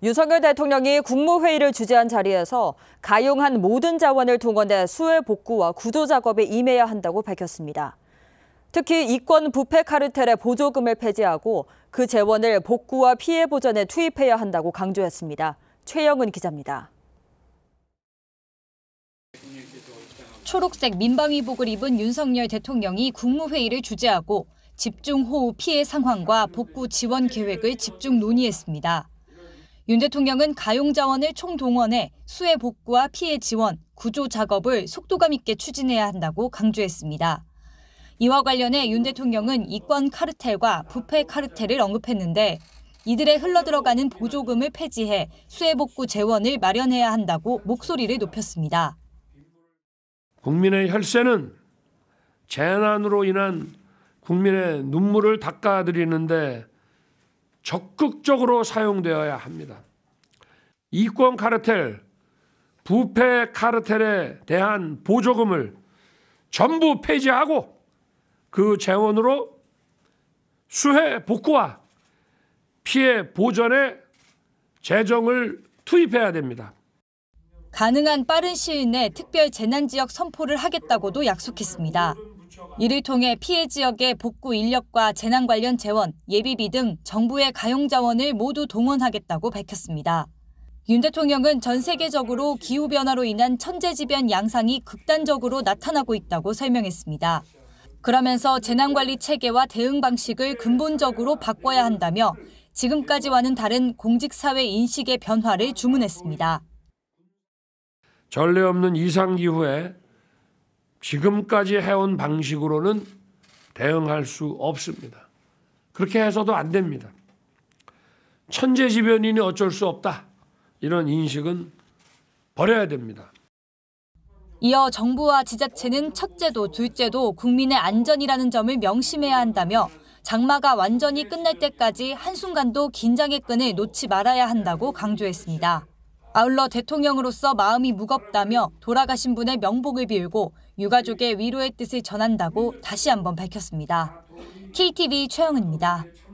윤석열 대통령이 국무회의를 주재한 자리에서 가용한 모든 자원을 동원해 수해 복구와 구조 작업에 임해야 한다고 밝혔습니다. 특히 이권 부패 카르텔의 보조금을 폐지하고 그 재원을 복구와 피해 보전에 투입해야 한다고 강조했습니다. 최영은 기자입니다. 초록색 민방위복을 입은 윤석열 대통령이 국무회의를 주재하고 집중호우 피해 상황과 복구 지원 계획을 집중 논의했습니다. 윤 대통령은 가용 자원을 총동원해 수해 복구와 피해 지원, 구조 작업을 속도감 있게 추진해야 한다고 강조했습니다. 이와 관련해 윤 대통령은 이권 카르텔과 부패 카르텔을 언급했는데 이들의 흘러들어가는 보조금을 폐지해 수해 복구 재원을 마련해야 한다고 목소리를 높였습니다. 국민의 혈세는 재난으로 인한 국민의 눈물을 닦아드리는데 적극적으로 사용되어야 합니다. 이권 카르텔, 부패 카르텔에 대한 보조금을 전부 폐지하고 그 재원으로 수해 복구와 피해 보전에 재정을 투입해야 됩니다. 가능한 빠른 시일 내 특별 재난 지역 선포를 하겠다고도 약속했습니다. 이를 통해 피해 지역의 복구 인력과 재난 관련 재원, 예비비 등 정부의 가용 자원을 모두 동원하겠다고 밝혔습니다. 윤 대통령은 전 세계적으로 기후변화로 인한 천재지변 양상이 극단적으로 나타나고 있다고 설명했습니다. 그러면서 재난관리 체계와 대응 방식을 근본적으로 바꿔야 한다며 지금까지와는 다른 공직사회 인식의 변화를 주문했습니다. 전례 없는 이상기후에 지금까지 해온 방식으로는 대응할 수 없습니다. 그렇게 해서도 안 됩니다. 천재지변이니 어쩔 수 없다. 이런 인식은 버려야 됩니다. 이어 정부와 지자체는 첫째도 둘째도 국민의 안전이라는 점을 명심해야 한다며 장마가 완전히 끝날 때까지 한순간도 긴장의 끈을 놓지 말아야 한다고 강조했습니다. 아울러 대통령으로서 마음이 무겁다며 돌아가신 분의 명복을 빌고 유가족의 위로의 뜻을 전한다고 다시 한번 밝혔습니다. KTV 최영은입니다.